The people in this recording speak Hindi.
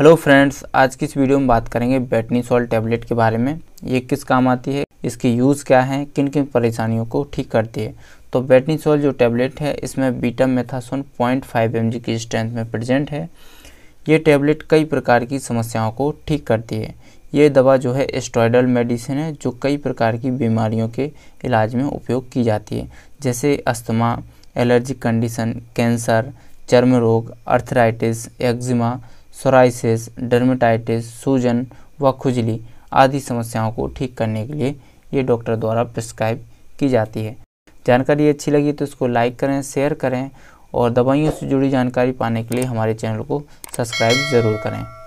हेलो फ्रेंड्स आज की इस वीडियो में बात करेंगे सॉल्ट टैबलेट के बारे में ये किस काम आती है इसके यूज़ क्या हैं किन किन परेशानियों को ठीक करती है तो सॉल्ट जो टैबलेट है इसमें बीटा मेथासोन 0.5 फाइव की स्ट्रेंथ में प्रेजेंट है ये टैबलेट कई प्रकार की समस्याओं को ठीक करती है ये दवा जो है स्टॉयडल मेडिसिन है जो कई प्रकार की बीमारियों के इलाज में उपयोग की जाती है जैसे अस्थमा एलर्जिक कंडीशन कैंसर चर्म रोग अर्थराइटिस एक्जिमा सोराइसिस डर्मेटाइटिस सूजन व खुजली आदि समस्याओं को ठीक करने के लिए ये डॉक्टर द्वारा प्रिस्क्राइब की जाती है जानकारी अच्छी लगी तो इसको लाइक करें शेयर करें और दवाइयों से जुड़ी जानकारी पाने के लिए हमारे चैनल को सब्सक्राइब ज़रूर करें